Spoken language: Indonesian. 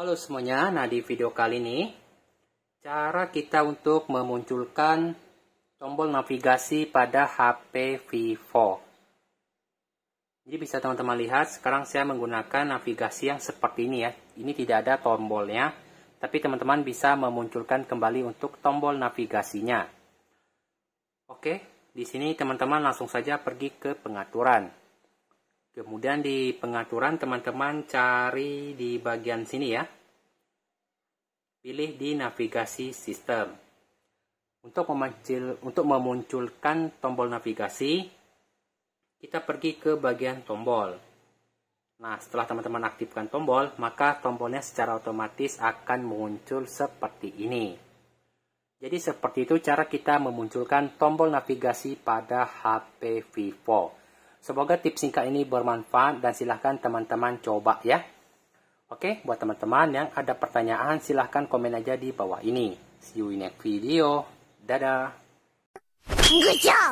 Halo semuanya, nah di video kali ini cara kita untuk memunculkan tombol navigasi pada HP Vivo. Jadi bisa teman-teman lihat, sekarang saya menggunakan navigasi yang seperti ini ya. Ini tidak ada tombolnya, tapi teman-teman bisa memunculkan kembali untuk tombol navigasinya. Oke, di sini teman-teman langsung saja pergi ke pengaturan. Kemudian di pengaturan teman-teman cari di bagian sini ya. Pilih di navigasi sistem. Untuk memancil untuk memunculkan tombol navigasi, kita pergi ke bagian tombol. Nah, setelah teman-teman aktifkan tombol, maka tombolnya secara otomatis akan muncul seperti ini. Jadi seperti itu cara kita memunculkan tombol navigasi pada HP Vivo. Semoga tips singkat ini bermanfaat dan silahkan teman-teman coba ya. Oke, buat teman-teman yang ada pertanyaan silahkan komen aja di bawah ini. See you in next video. Dadah! Good job!